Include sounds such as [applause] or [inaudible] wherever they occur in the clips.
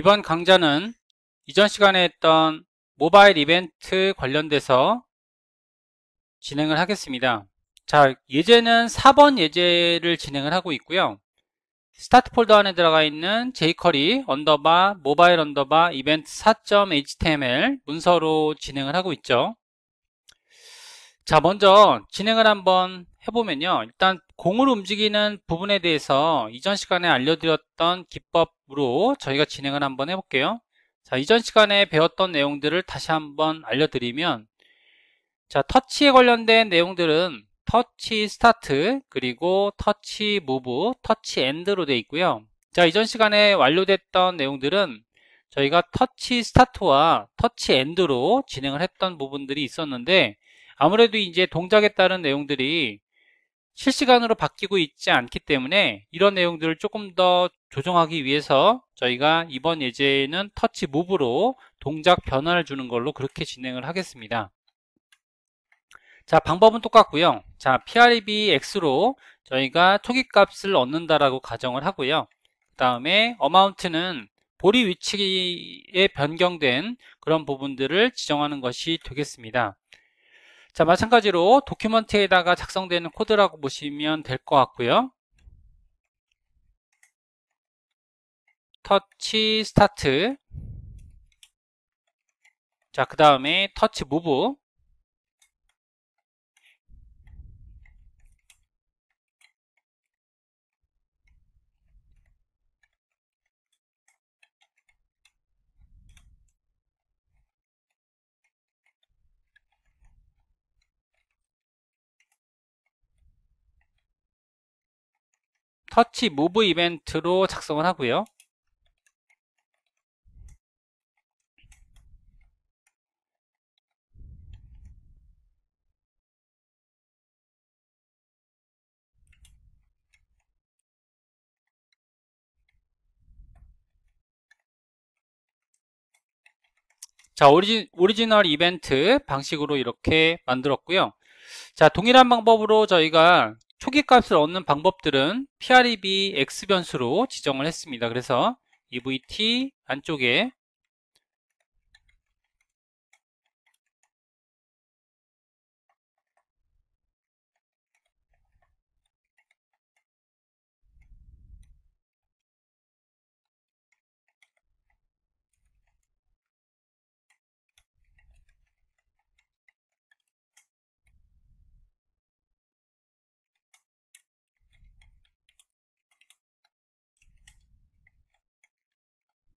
이번 강좌는 이전 시간에 했던 모바일 이벤트 관련돼서 진행을 하겠습니다. 자, 예제는 4번 예제를 진행을 하고 있고요. 스타트 폴더 안에 들어가 있는 jQuery 언더바 모바일 언더바 이벤트 4.html 문서로 진행을 하고 있죠. 자, 먼저 진행을 한번 해보면요. 일단 공으로 움직이는 부분에 대해서 이전 시간에 알려드렸던 기법으로 저희가 진행을 한번 해볼게요. 자, 이전 시간에 배웠던 내용들을 다시 한번 알려드리면 자, 터치에 관련된 내용들은 터치 스타트 그리고 터치 무브, 터치 엔드로 되어 있고요. 자, 이전 시간에 완료됐던 내용들은 저희가 터치 스타트와 터치 엔드로 진행을 했던 부분들이 있었는데 아무래도 이제 동작에 따른 내용들이 실시간으로 바뀌고 있지 않기 때문에 이런 내용들을 조금 더 조정하기 위해서 저희가 이번 예제는 에 터치 무브로 동작 변화를 주는 걸로 그렇게 진행을 하겠습니다. 자 방법은 똑같고요. 자 PRB X로 저희가 초기값을 얻는다라고 가정을 하고요. 그 다음에 어마운트는 볼이 위치에 변경된 그런 부분들을 지정하는 것이 되겠습니다. 자 마찬가지로 도큐먼트에다가 작성되는 코드라고 보시면 될 것 같고요 터치 스타트 자 그 다음에 터치 무브 터치 무브 이벤트로 작성을 하고요 자 오리지, 오리지널 이벤트 방식으로 이렇게 만들었고요 자 동일한 방법으로 저희가 초기 값을 얻는 방법들은 PREB X변수로 지정을 했습니다. 그래서 EVT 안쪽에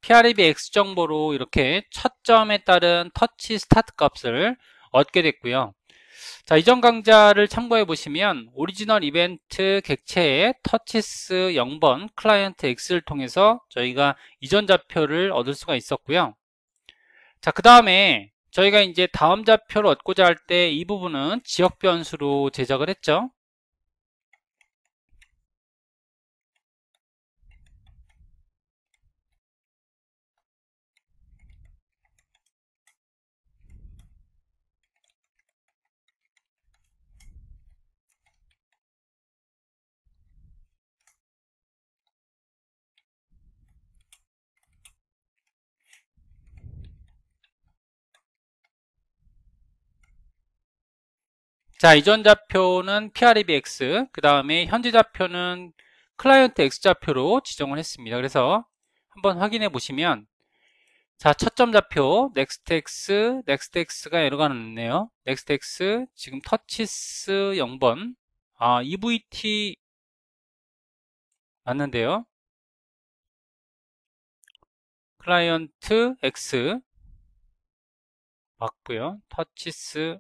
PREB X 정보로 이렇게 첫점에 따른 터치 스타트 값을 얻게 됐고요. 자, 이전 강좌를 참고해 보시면 오리지널 이벤트 객체의 터치스 0번 클라이언트 X를 통해서 저희가 이전 좌표를 얻을 수가 있었고요. 자, 그 다음에 저희가 이제 다음 좌표를 얻고자 할 때 이 부분은 지역 변수로 제작을 했죠. 자, 이전 좌표는 PREBX, 그 다음에 현재 좌표는 클라이언트 X좌표로 지정을 했습니다. 그래서 한번 확인해 보시면 자, 첫 점 좌표 Next X, Next x 가에러가났네요 Next X, 지금 터치스 0번 아, EVT 맞는데요. 클라이언트 X 맞고요. 터치스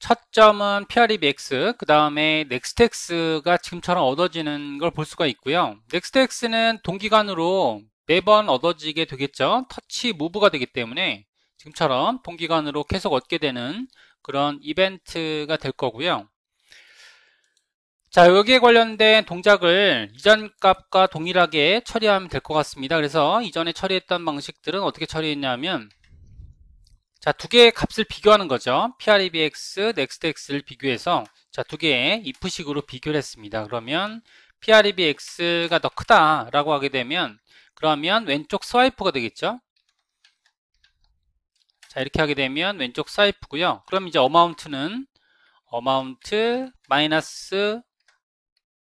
첫 점은 PREBX, 그 다음에 넥스텍스가 지금처럼 얻어지는 걸 볼 수가 있고요. 넥스텍스는 동기간으로 매번 얻어지게 되겠죠. 터치 무브가 되기 때문에 지금처럼 동기간으로 계속 얻게 되는 그런 이벤트가 될 거고요. 자 여기에 관련된 동작을 이전 값과 동일하게 처리하면 될 것 같습니다 그래서 이전에 처리했던 방식들은 어떻게 처리했냐면 자, 두 개의 값을 비교하는 거죠. PREBX, NEXTX를 비교해서 자, 두 개의 if식으로 비교를 했습니다. 그러면 PREBX가 더 크다라고 하게 되면 그러면 왼쪽 스와이프가 되겠죠. 자, 이렇게 하게 되면 왼쪽 스와이프고요. 그럼 이제 어마운트는 어마운트 마이너스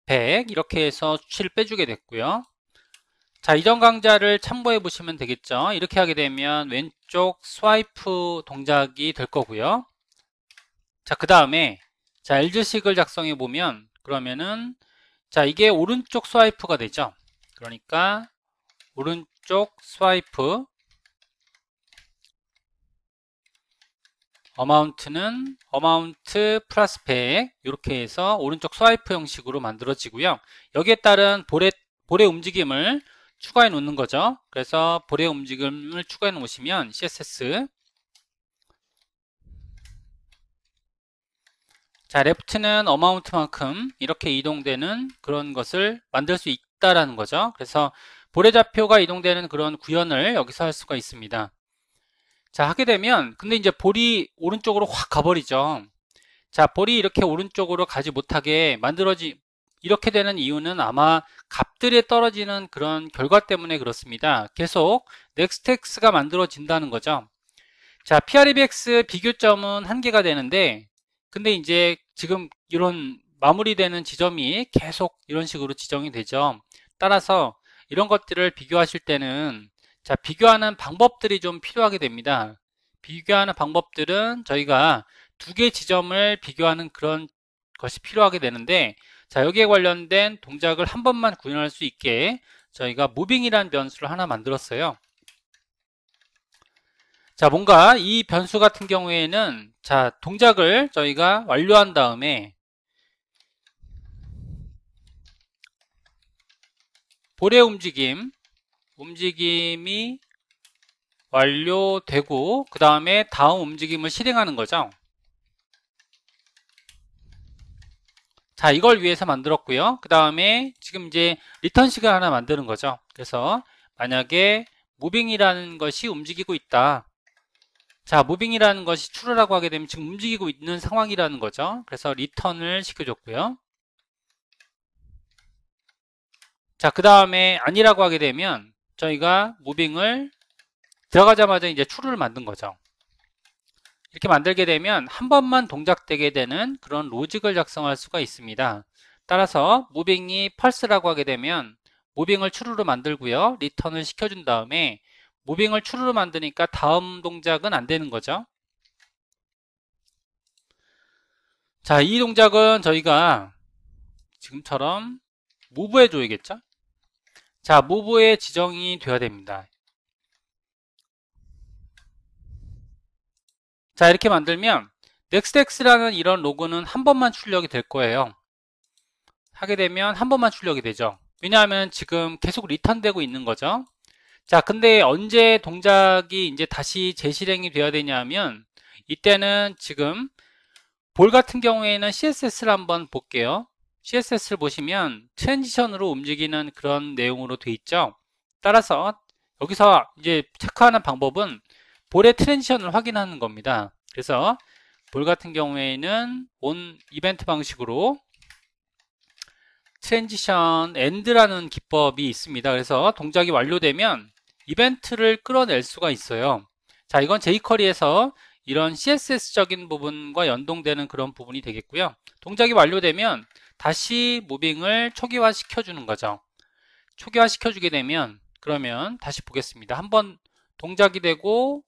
100 이렇게 해서 수치를 빼주게 됐고요. 자 이전 강좌를 참고해 보시면 되겠죠 이렇게 하게 되면 왼쪽 스와이프 동작이 될 거고요 자 그 다음에 자 LG식을 작성해 보면 그러면은 자 이게 오른쪽 스와이프가 되죠 그러니까 오른쪽 스와이프 어마운트는 어마운트 플러스 100 이렇게 해서 오른쪽 스와이프 형식으로 만들어지고요 여기에 따른 볼의, 볼의 움직임을 추가해 놓는 거죠. 그래서 볼의 움직임을 추가해 놓으시면 CSS 자, 레프트는 어마운트만큼 이렇게 이동되는 그런 것을 만들 수 있다라는 거죠. 그래서 볼의 좌표가 이동되는 그런 구현을 여기서 할 수가 있습니다. 자, 하게 되면 근데 이제 볼이 오른쪽으로 확 가버리죠. 자, 볼이 이렇게 오른쪽으로 가지 못하게 만들어지 이렇게 되는 이유는 아마 값들이 떨어지는 그런 결과 때문에 그렇습니다. 계속 넥스텍스가 만들어진다는 거죠. 자, PREBX 비교점은 한계가 되는데 근데 이제 지금 이런 마무리되는 지점이 계속 이런 식으로 지정이 되죠. 따라서 이런 것들을 비교하실 때는 자 비교하는 방법들이 좀 필요하게 됩니다. 비교하는 방법들은 저희가 두 개 지점을 비교하는 그런 것이 필요하게 되는데 자 여기에 관련된 동작을 한 번만 구현할 수 있게 저희가 무빙이라는 변수를 하나 만들었어요 자 뭔가 이 변수 같은 경우에는 자 동작을 저희가 완료한 다음에 볼의 움직임 움직임이 완료되고 그 다음에 다음 움직임을 실행하는 거죠 자 이걸 위해서 만들었고요 그 다음에 지금 이제 리턴식을 하나 만드는 거죠 그래서 만약에 무빙이라는 것이 움직이고 있다 자 무빙이라는 것이 추루라고 하게 되면 지금 움직이고 있는 상황이라는 거죠 그래서 리턴을 시켜줬고요 자 그 다음에 아니라고 하게 되면 저희가 무빙을 들어가자마자 이제 추루를 만든 거죠 이렇게 만들게 되면 한 번만 동작되게 되는 그런 로직을 작성할 수가 있습니다. 따라서 무빙이 펄스라고 하게 되면 무빙을 추루로 만들고요. 리턴을 시켜준 다음에 무빙을 추루로 만드니까 다음 동작은 안 되는 거죠. 자, 이 동작은 저희가 지금처럼 무브해 줘야겠죠? 자, 무브에 지정이 되어야 됩니다. 자 이렇게 만들면 넥스텍스라는 이런 로그는한 번만 출력이 될 거예요 하게 되면 한 번만 출력이 되죠 왜냐하면 지금 계속 리턴되고 있는 거죠 자 근데 언제 동작이 이제 다시 재실행이 되어야 되냐면 이때는 지금 볼 같은 경우에는 CSS를 한번 볼게요 CSS를 보시면 트랜지션으로 움직이는 그런 내용으로 돼 있죠 따라서 여기서 이제 체크하는 방법은 볼의 트랜지션을 확인하는 겁니다. 그래서 볼 같은 경우에는 온 이벤트 방식으로 트랜지션 엔드라는 기법이 있습니다. 그래서 동작이 완료되면 이벤트를 끌어낼 수가 있어요. 자, 이건 제이쿼리에서 이런 CSS적인 부분과 연동되는 그런 부분이 되겠고요. 동작이 완료되면 다시 무빙을 초기화 시켜주는 거죠. 초기화 시켜주게 되면 그러면 다시 보겠습니다. 한번 동작이 되고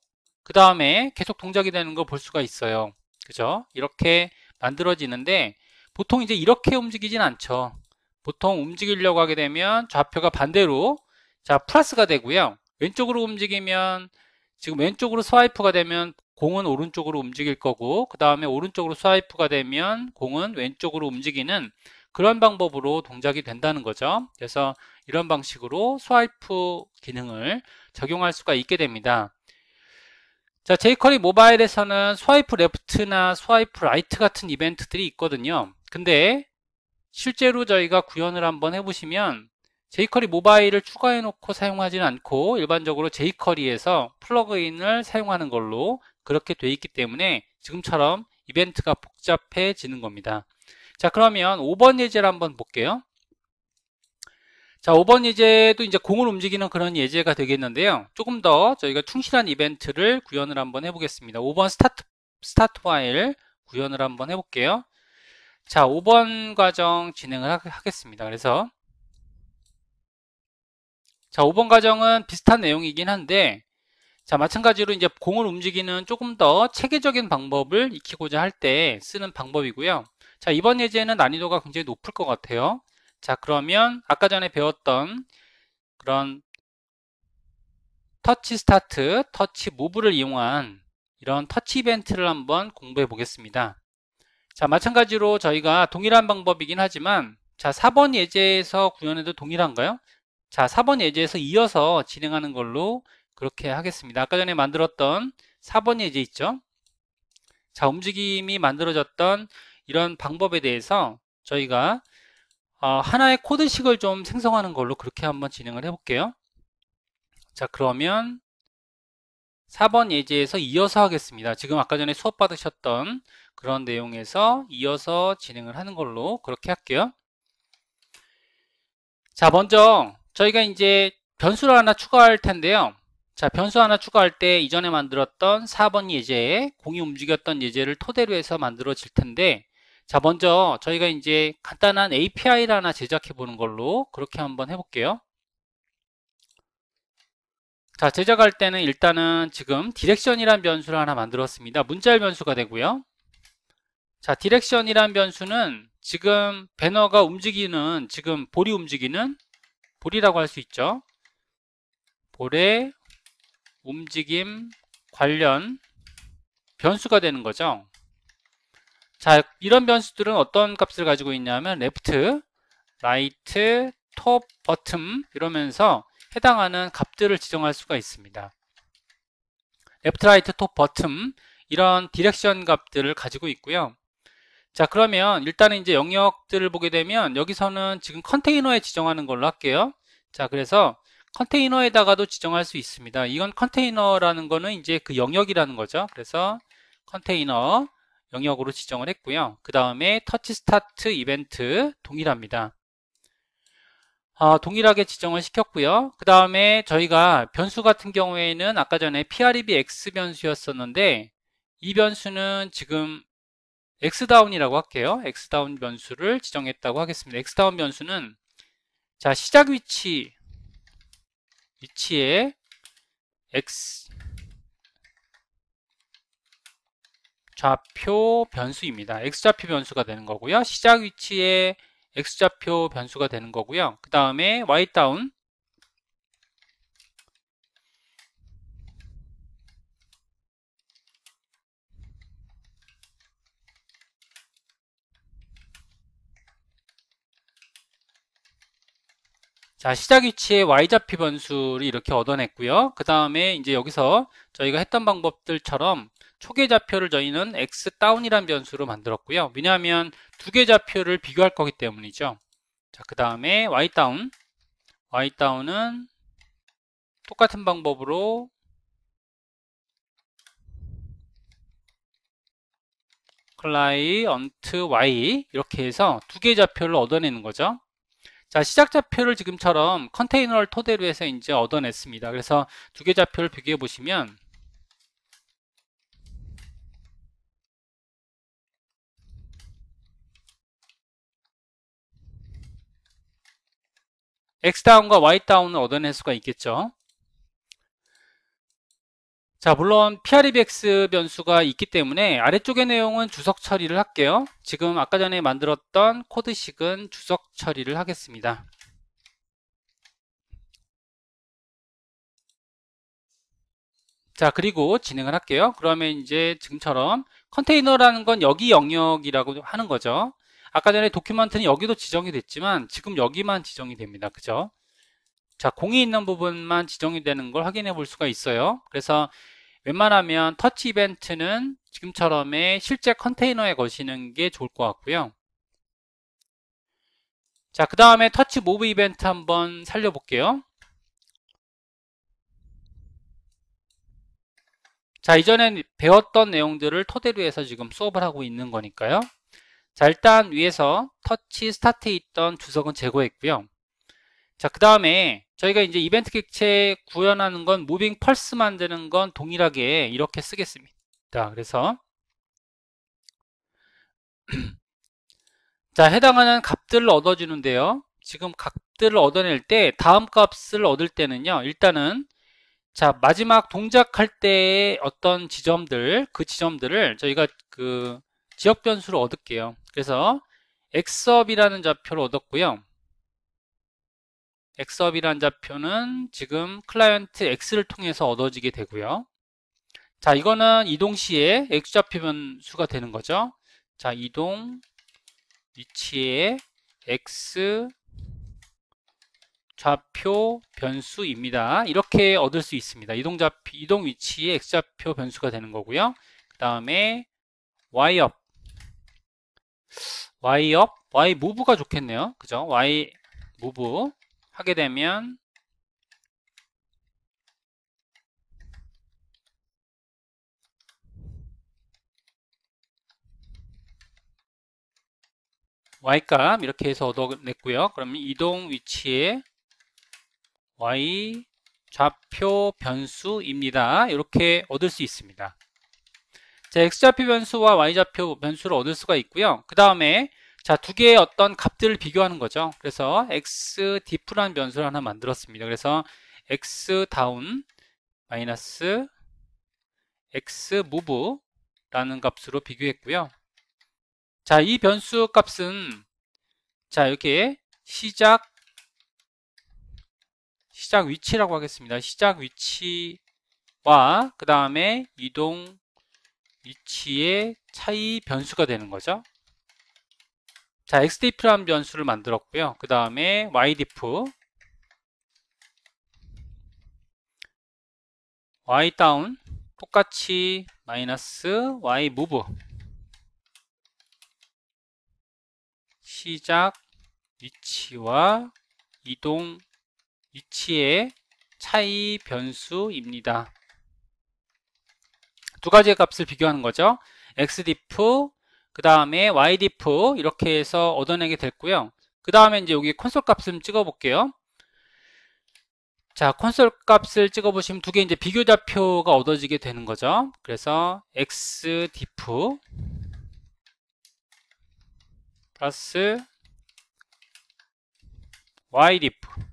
그 다음에 계속 동작이 되는 걸 볼 수가 있어요 그죠 이렇게 만들어지는데 보통 이제 이렇게 움직이진 않죠 보통 움직이려고 하게 되면 좌표가 반대로 자 플러스가 되고요 왼쪽으로 움직이면 지금 왼쪽으로 스와이프가 되면 공은 오른쪽으로 움직일 거고 그 다음에 오른쪽으로 스와이프가 되면 공은 왼쪽으로 움직이는 그런 방법으로 동작이 된다는 거죠 그래서 이런 방식으로 스와이프 기능을 적용할 수가 있게 됩니다 자, 제이커리 모바일에서는 스와이프 레프트나 스와이프 라이트 같은 이벤트들이 있거든요. 근데 실제로 저희가 구현을 한번 해보시면 제이커리 모바일을 추가해 놓고 사용하지는 않고 일반적으로 제이커리에서 플러그인을 사용하는 걸로 그렇게 돼 있기 때문에 지금처럼 이벤트가 복잡해지는 겁니다 자 그러면 5번 예제를 한번 볼게요 자, 5번 예제도 이제 공을 움직이는 그런 예제가 되겠는데요. 조금 더 저희가 충실한 이벤트를 구현을 한번 해보겠습니다. 5번 스타트, 스타트 파일 구현을 한번 해볼게요. 자, 5번 과정 진행을 하, 하겠습니다. 그래서 자, 5번 과정은 비슷한 내용이긴 한데 자, 마찬가지로 이제 공을 움직이는 조금 더 체계적인 방법을 익히고자 할 때 쓰는 방법이고요. 자, 이번 예제는 난이도가 굉장히 높을 것 같아요. 자 그러면 아까 전에 배웠던 그런 터치 스타트, 터치 무브를 이용한 이런 터치 이벤트를 한번 공부해 보겠습니다. 자 마찬가지로 저희가 동일한 방법이긴 하지만 자 4번 예제에서 구현해도 동일한가요? 자 4번 예제에서 이어서 진행하는 걸로 그렇게 하겠습니다. 아까 전에 만들었던 4번 예제 있죠? 자 움직임이 만들어졌던 이런 방법에 대해서 저희가 어, 하나의 코드식을 좀 생성하는 걸로 그렇게 한번 진행을 해볼게요. 자 그러면 4번 예제에서 이어서 하겠습니다. 지금 아까 전에 수업 받으셨던 그런 내용에서 이어서 진행을 하는 걸로 그렇게 할게요. 자 먼저 저희가 이제 변수를 하나 추가할 텐데요. 자 변수 하나 추가할 때 이전에 만들었던 4번 예제에 공이 움직였던 예제를 토대로 해서 만들어질 텐데 자, 먼저 저희가 이제 간단한 API를 하나 제작해 보는 걸로 그렇게 한번 해볼게요. 자, 제작할 때는 일단은 지금 디렉션이란 변수를 하나 만들었습니다. 문자열 변수가 되고요. 자, 디렉션이란 변수는 지금 배너가 움직이는, 지금 볼이 움직이는 볼이라고 할 수 있죠. 볼의 움직임 관련 변수가 되는 거죠. 자 이런 변수들은 어떤 값을 가지고 있냐면 left, right, 이러면서 해당하는 값들을 지정할 수가 있습니다 left, right, 이런 디렉션 값들을 가지고 있고요 자 그러면 일단은 이제 영역들을 보게 되면 여기서는 지금 컨테이너에 지정하는 걸로 할게요 자 그래서 컨테이너에다가도 지정할 수 있습니다 이건 컨테이너라는 거는 이제 그 영역이라는 거죠 그래서 컨테이너 영역으로 지정을 했고요. 그 다음에 터치 스타트 이벤트 동일합니다. 어, 동일하게 지정을 시켰고요. 그 다음에 저희가 변수 같은 경우에는 아까 전에 PREB X 변수였었는데 이 변수는 지금 X다운이라고 할게요. X다운 변수를 지정했다고 하겠습니다. X다운 변수는 자 시작 위치 위치에 X 좌표 변수입니다. x좌표 변수가 되는 거고요. 시작 위치에 x좌표 변수가 되는 거고요. 그 다음에 y다운 자 시작 위치에 y좌표 변수를 이렇게 얻어냈고요. 그 다음에 이제 여기서 저희가 했던 방법들처럼 초계좌표를 저희는 x다운이란 변수로 만들었고요. 왜냐하면 두 개 좌표를 비교할 거기 때문이죠. 자, 그 다음에 y다운 y다운은 똑같은 방법으로 client y 이렇게 해서 두 개 좌표를 얻어내는 거죠. 자 시작 좌표를 지금처럼 컨테이너를 토대로 해서 이제 얻어냈습니다. 그래서 두 개 좌표를 비교해 보시면 X다운과 Y다운을 얻어낼 수가 있겠죠. 자 물론 PREBX 변수가 있기 때문에 아래쪽의 내용은 주석 처리를 할게요. 지금 아까 전에 만들었던 코드식은 주석 처리를 하겠습니다. 자 그리고 진행을 할게요 그러면 이제 지금처럼 컨테이너라는 건 여기 영역이라고 하는 거죠 아까 전에 도큐먼트는 여기도 지정이 됐지만 지금 여기만 지정이 됩니다. 그죠? 자, 공이 있는 부분만 지정이 되는 걸 확인해 볼 수가 있어요. 그래서 웬만하면 터치 이벤트는 지금처럼의 실제 컨테이너에 거시는 게 좋을 것 같고요. 자, 그 다음에 터치 모브 이벤트 한번 살려볼게요. 자, 이전에 배웠던 내용들을 토대로 해서 지금 수업을 하고 있는 거니까요. 자 일단 위에서 터치 스타트에 있던 주석은 제거했고요 자 그 다음에 저희가 이제 이벤트 객체 구현하는 건 무빙 펄스 만드는 건 동일하게 이렇게 쓰겠습니다 자 그래서 [clears throat] 자 해당하는 값들을 얻어주는데요 지금 값들을 얻어낼 때 다음 값을 얻을 때는요 일단은 자 마지막 동작할 때의 어떤 지점들 그 지점들을 저희가 그 지역 변수를 얻을게요. 그래서 엑섭이라는 좌표를 얻었고요. 엑섭이라는 좌표는 지금 클라이언트 X를 통해서 얻어지게 되고요. 자, 이거는 이동 시에 X좌표 변수가 되는 거죠. 자, 이동 위치의 X 좌표 변수입니다. 이렇게 얻을 수 있습니다. 이동 좌표, 이동 위치의 X좌표 변수가 되는 거고요. 그 다음에 Y업 y u y move가 좋겠네요. 그죠? y move 하게 되면 y값 이렇게 해서 얻어냈고요. 그럼 이동 위치에 y 좌표 변수입니다. 이렇게 얻을 수 있습니다. 자, x좌표 변수와 y좌표 변수를 얻을 수가 있고요. 그 다음에 자, 두 개의 어떤 값들을 비교하는 거죠. 그래서 x d i f 라는 변수를 하나 만들었습니다. 그래서 x 다운 마이너스 x 무브 라는 값으로 비교했고요. 자, 이 변수 값은 자, 이렇게 시작 시작 위치라고 하겠습니다. 시작 위치와 그 다음에 이동 위치의 차이 변수가 되는 거죠. 자, xdiff라는 변수를 만들었고요. 그 다음에 ydiff ydown 똑같이 마이너스 ymove 시작 위치와 이동 위치의 차이 변수입니다. 두 가지의 값을 비교하는 거죠. xdiff 그 다음에 ydiff 이렇게 해서 얻어내게 됐고요. 그 다음에 이제 여기 콘솔 값을 찍어 볼게요. 자, 콘솔 값을 찍어 보시면 두 개 이제 비교 좌표가 얻어지게 되는 거죠. 그래서 xdiff 플러스 ydiff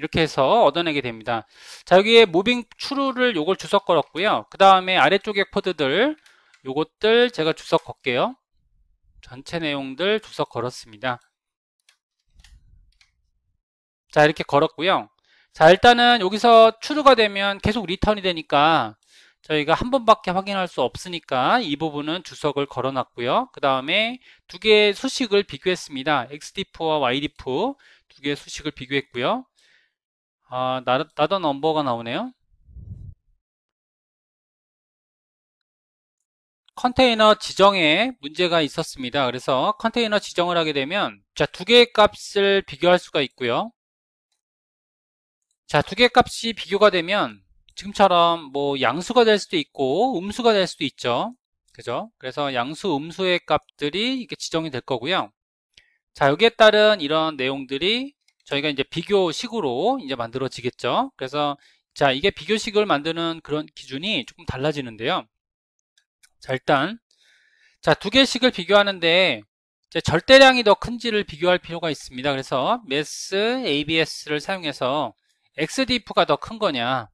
이렇게 해서 얻어내게 됩니다. 자 여기에 moving 모빙 추루를 요걸 주석 걸었고요. 그 다음에 아래쪽에 코드들 요것들 제가 주석 걸게요. 전체 내용들 주석 걸었습니다. 자 이렇게 걸었고요. 자 일단은 여기서 추루가 되면 계속 r e t u r n 이 되니까 저희가 한 번밖에 확인할 수 없으니까 이 부분은 주석을 걸어놨고요. 그 다음에 두 개의 수식을 비교했습니다. XDF와 YDF 두 개의 수식을 비교했고요. 아, 나, 나더 넘버가 나오네요. 컨테이너 지정에 문제가 있었습니다. 그래서 컨테이너 지정을 하게 되면 자, 두 개의 값을 비교할 수가 있고요. 자, 두 개의 값이 비교가 되면 지금처럼 뭐 양수가 될 수도 있고 음수가 될 수도 있죠. 그죠? 그래서 양수, 음수의 값들이 이렇게 지정이 될 거고요. 자, 여기에 따른 이런 내용들이 저희가 이제 비교식으로 이제 만들어지겠죠. 그래서 자 이게 비교식을 만드는 그런 기준이 조금 달라지는데요. 자 일단 자 두개씩을 비교하는데 절대량이 더 큰지를 비교할 필요가 있습니다. 그래서 MES, ABS를 사용해서 XDF가 더 큰 거냐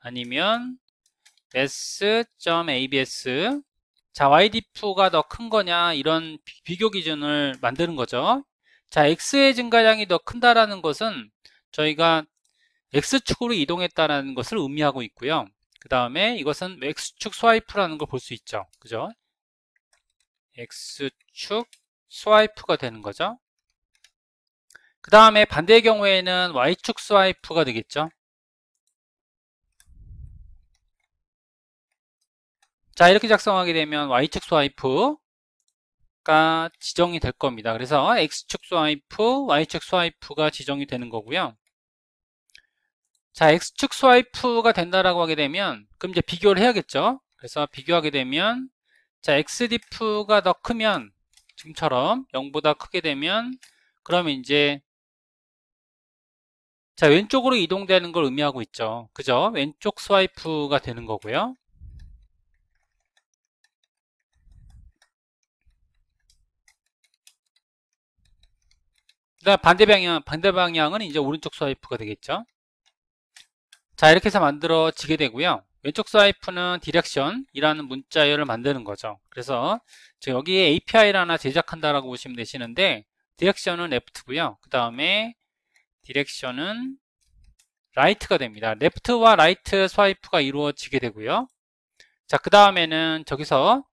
아니면 MES.ABS 자 YDF가 더 큰 거냐 이런 비교 기준을 만드는 거죠. 자, x의 증가량이 더 큰다라는 것은 저희가 x축으로 이동했다라는 것을 의미하고 있고요. 그 다음에 이것은 x축 스와이프라는 걸 볼 수 있죠. 그죠? x축 스와이프가 되는 거죠. 그 다음에 반대의 경우에는 y축 스와이프가 되겠죠. 자 이렇게 작성하게 되면 y축 스와이프 가 지정이 될 겁니다. 그래서 x축 스와이프, y축 스와이프가 지정이 되는 거고요. 자, x축 스와이프가 된다라고 하게 되면 그럼 이제 비교를 해야겠죠. 그래서 비교하게 되면 자, x 디 f 가더 크면 지금처럼 0보다 크게 되면 그러면 이제 자, 왼쪽으로 이동되는 걸 의미하고 있죠. 그죠? 왼쪽 스와이프가 되는 거고요. 그다음 그러니까 반대 방향 반대 방향은 이제 오른쪽 스와이프가 되겠죠. 자 이렇게 해서 만들어지게 되고요. 왼쪽 스와이프는 디렉션이라는 문자열을 만드는 거죠. 그래서 여기에 API를 하나 제작한다라고 보시면 되시는데 디렉션은 left고요. 그 다음에 디렉션은 라이트가 됩니다. l e f 와 라이트 h 스와이프가 이루어지게 되고요. 자, 그 다음에는 저기서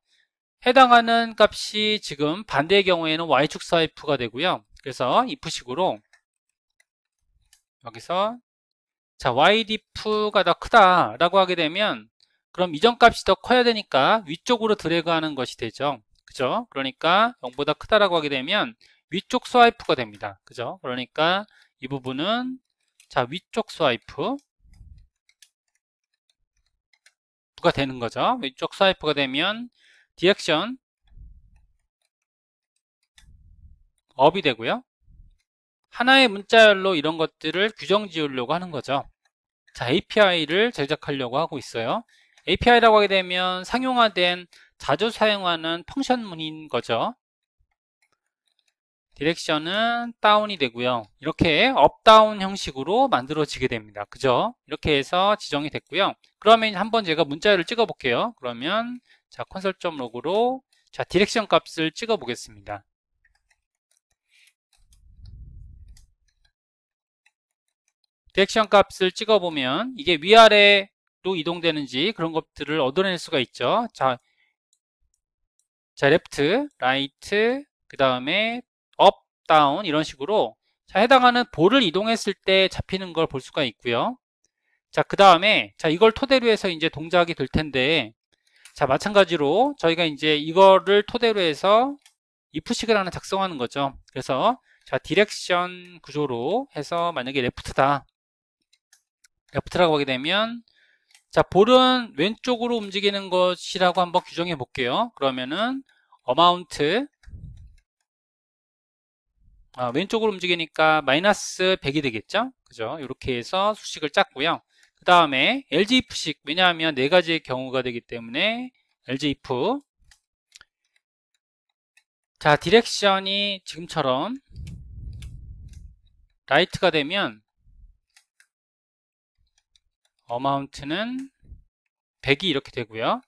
해당하는 값이 지금 반대의 경우에는 y축 스와이프가 되고요. 그래서 if식으로 여기서 자 ydif가 더 크다라고 하게 되면 그럼 이전 값이 더 커야 되니까 위쪽으로 드래그하는 것이 되죠. 그죠? 그러니까 0보다 크다라고 하게 되면 위쪽 스와이프가 됩니다. 그죠? 그러니까 이 부분은 자 위쪽 스와이프 가 되는 거죠. 위쪽 스와이프가 되면 디액션 업이 되고요. 하나의 문자열로 이런 것들을 규정 지으려고 하는 거죠. 자, API를 제작하려고 하고 있어요. API라고 하게 되면 상용화된 자주 사용하는 펑션문인 거죠. 디렉션은 다운이 되고요. 이렇게 업다운 형식으로 만들어지게 됩니다. 그죠? 이렇게 해서 지정이 됐고요. 그러면 한번 제가 문자열을 찍어 볼게요. 그러면 자, 컨솔.log으로 자, 디렉션 값을 찍어 보겠습니다. 디렉션 값을 찍어보면 이게 위아래로 이동되는지 그런 것들을 얻어낼 수가 있죠. 자, 자 레프트, 라이트, 그 다음에 업, 다운 이런 식으로 자 해당하는 볼을 이동했을 때 잡히는 걸 볼 수가 있고요. 자그 다음에 자 이걸 토대로 해서 이제 동작이 될 텐데 자 마찬가지로 저희가 이제 이거를 토대로 해서 이프식을 하나 작성하는 거죠. 그래서 자 디렉션 구조로 해서 만약에 레프트다 애프터라고 하게 되면 자 볼은 왼쪽으로 움직이는 것이라고 한번 규정해 볼게요 그러면은 어마운트 아, 왼쪽으로 움직이니까 마이너스 100이 되겠죠 그죠 이렇게 해서 수식을 짰고요 그 다음에 LGIF식 왜냐하면 네 가지의 경우가 되기 때문에 LGIF 자 디렉션이 지금처럼 라이트가 되면 amount는 100이 이렇게 되고요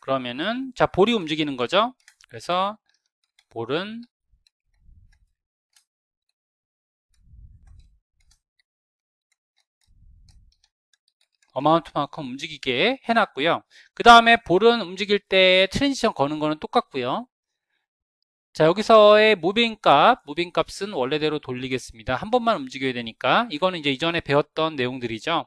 그러면은 자 볼이 움직이는 거죠 그래서 볼은 어마운트만큼 움직이게 해놨고요 그 다음에 볼은 움직일 때 트랜지션 거는 거는 똑같고요 자 여기서의 무빙 값, 무빙 값은 원래대로 돌리겠습니다 한 번만 움직여야 되니까 이거는 이제 이전에 배웠던 내용들이죠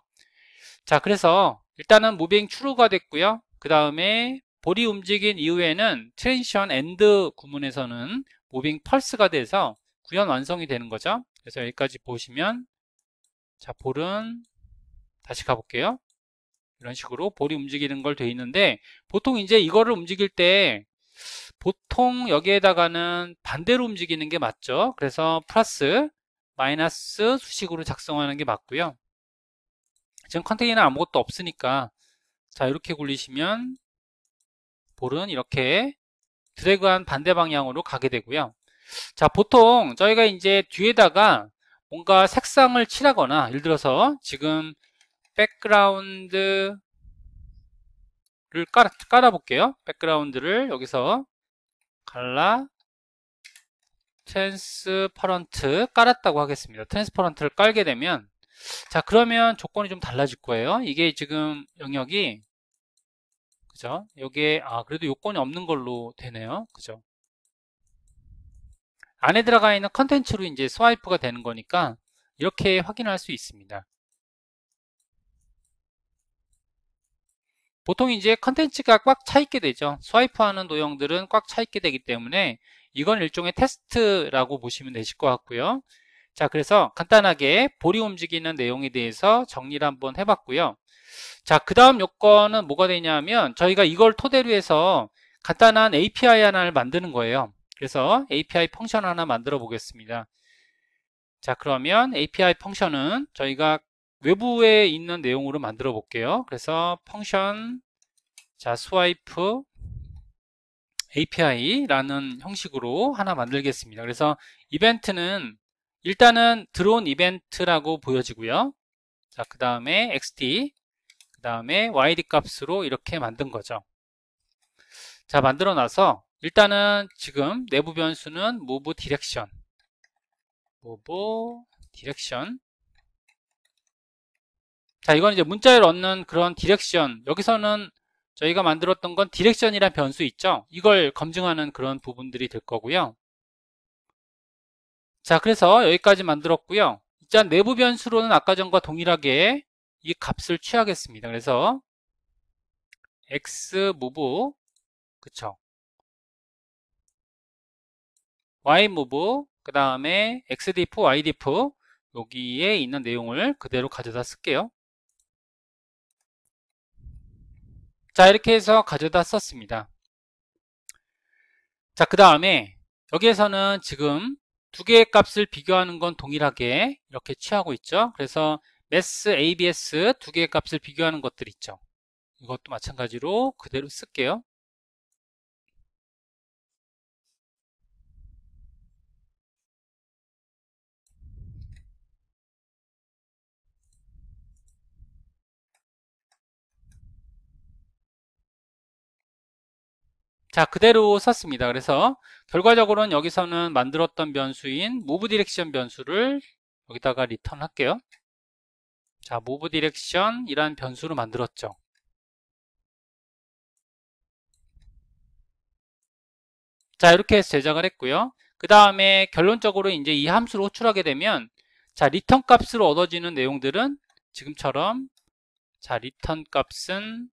자 그래서 일단은 무빙 추루가 됐고요 그 다음에 볼이 움직인 이후에는 트랜지션 엔드 구문에서는 무빙 펄스가 돼서 구현 완성이 되는 거죠 그래서 여기까지 보시면 자 볼은 다시 가볼게요 이런 식으로 볼이 움직이는 걸 돼 있는데 보통 이제 이거를 움직일 때 보통 여기에다가는 반대로 움직이는 게 맞죠 그래서 플러스 마이너스 수식으로 작성하는 게 맞고요 지금 컨테이너 아무것도 없으니까 자 이렇게 굴리시면 볼은 이렇게 드래그한 반대 방향으로 가게 되고요 자 보통 저희가 이제 뒤에다가 뭔가 색상을 칠하거나 예를 들어서 지금 백그라운드를 깔아, 깔아 볼게요 백그라운드를 여기서 갈라 트랜스퍼런트 깔았다고 하겠습니다 트랜스퍼런트를 깔게 되면 자 그러면 조건이 좀 달라질 거예요 이게 지금 영역이 그죠 여기에 아 그래도 요건이 없는 걸로 되네요 그죠 안에 들어가 있는 컨텐츠로 이제 스와이프가 되는 거니까 이렇게 확인할 수 있습니다 보통 이제 컨텐츠가 꽉 차 있게 되죠 스와이프하는 도형들은 꽉 차 있게 되기 때문에 이건 일종의 테스트라고 보시면 되실 것 같고요 자 그래서 간단하게 볼이 움직이는 내용에 대해서 정리를 한번 해봤고요 자 그 다음 요건은 뭐가 되냐면 저희가 이걸 토대로 해서 간단한 API 하나를 만드는 거예요 그래서 API 펑션 하나 만들어 보겠습니다 자 그러면 API 펑션은 저희가 외부에 있는 내용으로 만들어 볼게요 그래서 펑션 자 스와이프 API라는 형식으로 하나 만들겠습니다 그래서 이벤트는 일단은 드론 이벤트라고 보여지고요. 자, 그 다음에 xt, 그 다음에 yd 값으로 이렇게 만든 거죠. 자, 만들어 놔서 일단은 지금 내부 변수는 move direction, move direction. 자, 이건 이제 문자를 얻는 그런 디렉션. 여기서는 저희가 만들었던 건 디렉션이란 변수 있죠? 이걸 검증하는 그런 부분들이 될 거고요. 자 그래서 여기까지 만들었고요 일단 내부 변수로는 아까 전과 동일하게 이 값을 취하겠습니다 그래서 x 모브 그쵸 y 모브 그 다음에 xdiff ydiff 여기에 있는 내용을 그대로 가져다 쓸게요 자 이렇게 해서 가져다 썼습니다 자그 다음에 여기에서는 지금 두 개의 값을 비교하는 건 동일하게 이렇게 취하고 있죠. 그래서 mass, abs 두 개의 값을 비교하는 것들 있죠. 이것도 마찬가지로 그대로 쓸게요. 자 그대로 썼습니다 그래서 결과적으로는 여기서는 만들었던 변수인 move direction 변수를 여기다가 return 할게요 자 move direction 이란 변수로 만들었죠 자 이렇게 해서 제작을 했고요 그 다음에 결론적으로 이제 이 함수를 호출하게 되면 자 return 값으로 얻어지는 내용들은 지금처럼 자 return 값은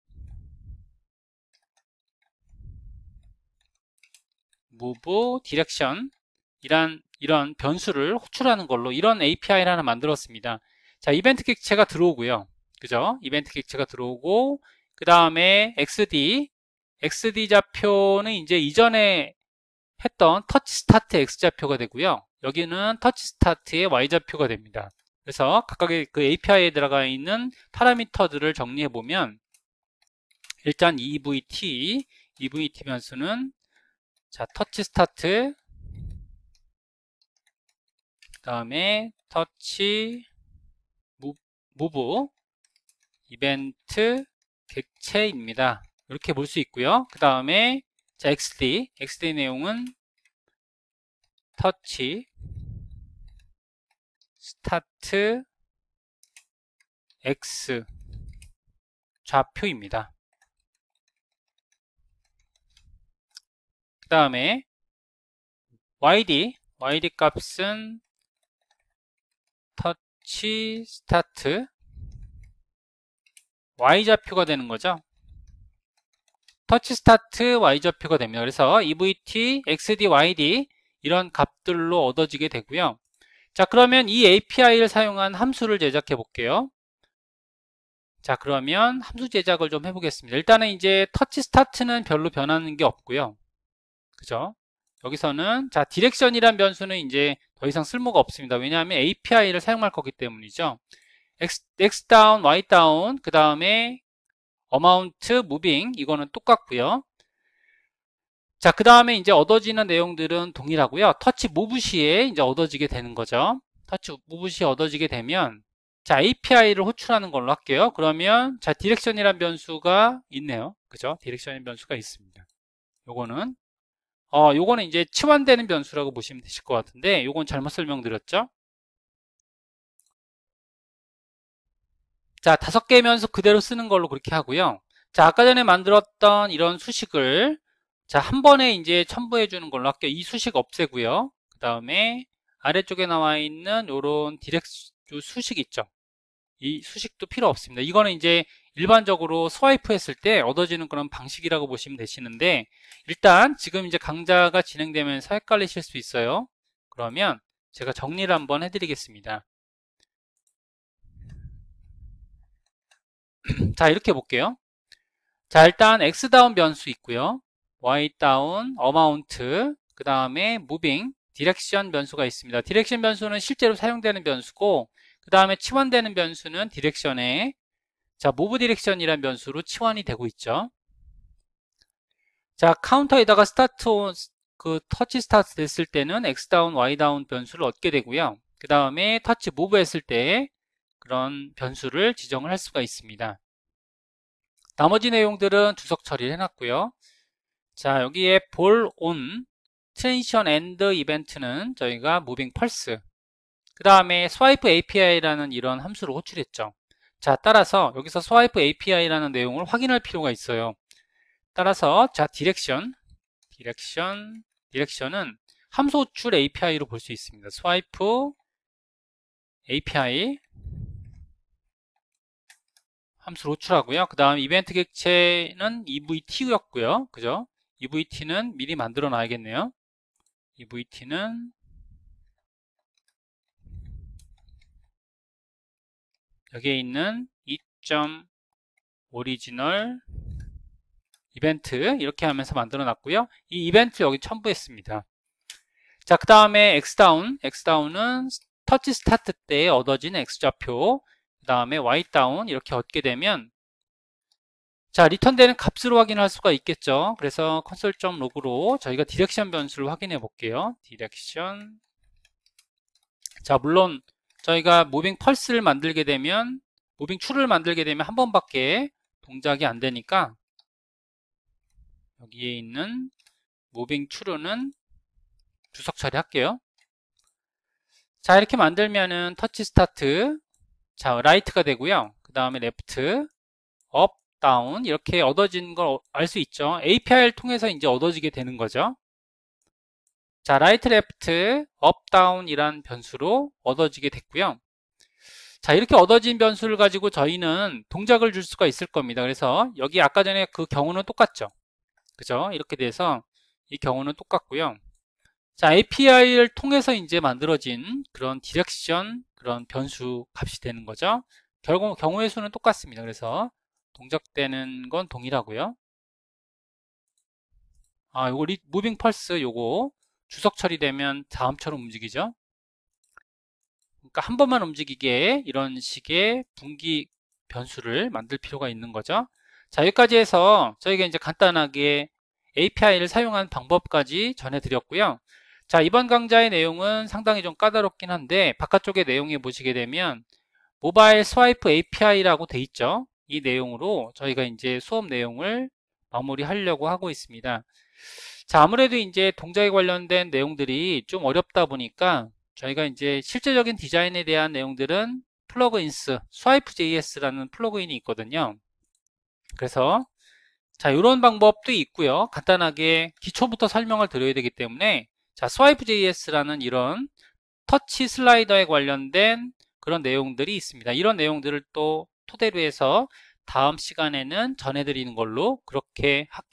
move, direction 이란 이런 변수를 호출하는 걸로 이런 API를 하나 만들었습니다. 자, 이벤트 객체가 들어오고요. 그죠? 이벤트 객체가 들어오고 그 다음에 XD XD 좌표는 이제 이전에 했던 터치 스타트 X 좌표가 되고요. 여기는 터치 스타트의 Y 좌표가 됩니다. 그래서 각각의 그 API에 들어가 있는 파라미터들을 정리해 보면 일단 EVT, EVT 변수는 자, 터치 스타트. 그 다음에 터치 무브 이벤트 객체입니다. 이렇게 볼 수 있고요. 그 다음에 XD, XD 내용은 터치 스타트 X 좌표입니다. 그 다음에 yd, yd 값은 터치 스타트 y좌표가 되는 거죠. 터치 스타트 y좌표가 됩니다. 그래서 evt, xd, yd 이런 값들로 얻어지게 되고요. 자 그러면 이 API를 사용한 함수를 제작해 볼게요. 자 그러면 함수 제작을 좀 해보겠습니다. 일단은 이제 터치 스타트는 별로 변하는 게 없고요. 그죠? 여기서는 자 디렉션이란 변수는 이제 더 이상 쓸모가 없습니다. 왜냐하면 API를 사용할 거기 때문이죠. X, X down, Y down, 그 다음에 amount, moving 이거는 똑같고요. 자, 그 다음에 이제 얻어지는 내용들은 동일하고요. 터치 무브 시에 이제 얻어지게 되는 거죠. 터치 무브 시에 얻어지게 되면 자, API를 호출하는 걸로 할게요. 그러면 자, 디렉션이란 변수가 있네요. 그죠? 디렉션이란 변수가 있습니다. 요거는 어, 요거는 이제 치환되는 변수라고 보시면 되실 것 같은데 요건 잘못 설명드렸죠? 자, 다섯 개 면수 그대로 쓰는 걸로 그렇게 하고요. 자, 아까 전에 만들었던 이런 수식을 자, 한 번에 이제 첨부해 주는 걸로 할게요. 이 수식 없애고요. 그다음에 아래쪽에 나와 있는 요런 디렉 요 수식 있죠. 이 수식도 필요 없습니다. 이거는 이제 일반적으로 스와이프 했을 때 얻어지는 그런 방식이라고 보시면 되시는데 일단 지금 이제 강좌가 진행되면서 헷갈리실 수 있어요. 그러면 제가 정리를 한번 해드리겠습니다. [clears throat] 자 이렇게 볼게요. 자 일단 x다운 변수 있고요. y다운 어마운트 그 다음에 무빙 디렉션 변수가 있습니다. 디렉션 변수는 실제로 사용되는 변수고 그 다음에 치환되는 변수는 디렉션에 자 모브 디렉션이란 변수로 치환이 되고 있죠 자 카운터에다가 스타트 온, 그 터치 스타트 됐을 때는 x 다운 y 다운 변수를 얻게 되고요 그 다음에 터치 모브 했을 때 그런 변수를 지정을 할 수가 있습니다 나머지 내용들은 주석 처리를 해놨고요 자 여기에 볼 온 트랜지션 엔드 이벤트는 저희가 무빙 펄스 그 다음에 swipe API라는 이런 함수를 호출했죠. 자, 따라서 여기서 swipe API라는 내용을 확인할 필요가 있어요. 따라서 자, 디렉션, 디렉션, 디렉션은 함수 호출 API로 볼 수 있습니다. swipe API 함수로 호출하고요. 그 다음 이벤트 객체는 EVT였고요. 그죠? EVT는 미리 만들어 놔야겠네요. EVT는 여기에 있는 2점 오리지널 이벤트 이렇게 하면서 만들어 놨고요 이 이벤트 여기 첨부했습니다 자 그 다음에 x다운 x다운은 터치 스타트 때 얻어진 x좌표 그 다음에 y다운 이렇게 얻게 되면 자 리턴되는 값으로 확인할 수가 있겠죠 그래서 c o n s o l e l o g 로 저희가 디렉션 변수를 확인해 볼게요 디렉션 자 물론 저희가 모빙 펄스를 만들게 되면 모빙 추를 만들게 되면 한 번밖에 동작이 안 되니까 여기에 있는 모빙 추로는 주석 처리할게요. 자 이렇게 만들면은 터치 스타트 자 라이트가 되고요. 그 다음에 레프트 업 다운 이렇게 얻어진 걸 알 수 있죠. API를 통해서 이제 얻어지게 되는 거죠. 자, right, left, 이란 변수로 얻어지게 됐고요. 자, 이렇게 얻어진 변수를 가지고 저희는 동작을 줄 수가 있을 겁니다. 그래서 여기 아까 전에 그 경우는 똑같죠. 그죠? 이렇게 돼서 이 경우는 똑같고요. 자, API를 통해서 이제 만들어진 그런 디렉션 그런 변수 값이 되는 거죠. 결국 경우의 수는 똑같습니다. 그래서 동작되는 건 동일하고요. 아, 요거 리, 무빙 펄스 요거 주석처리 되면 다음처럼 움직이죠. 그러니까 한 번만 움직이게 이런 식의 분기 변수를 만들 필요가 있는 거죠. 자, 여기까지 해서 저희가 이제 간단하게 API를 사용한 방법까지 전해드렸고요. 자, 이번 강좌의 내용은 상당히 좀 까다롭긴 한데 바깥쪽의 내용에 보시게 되면 모바일 스와이프 API라고 돼 있죠. 이 내용으로 저희가 이제 수업 내용을 마무리하려고 하고 있습니다. 자, 아무래도 이제 동작에 관련된 내용들이 좀 어렵다 보니까 저희가 이제 실제적인 디자인에 대한 내용들은 플러그인스, 스와이프 j s 라는 플러그인이 있거든요. 그래서 자, 이런 방법도 있고요. 간단하게 기초부터 설명을 드려야 되기 때문에 자, 스와이프 j s 라는 이런 터치 슬라이더에 관련된 그런 내용들이 있습니다. 이런 내용들을 또 토대로 해서 다음 시간에는 전해드리는 걸로 그렇게 할게요.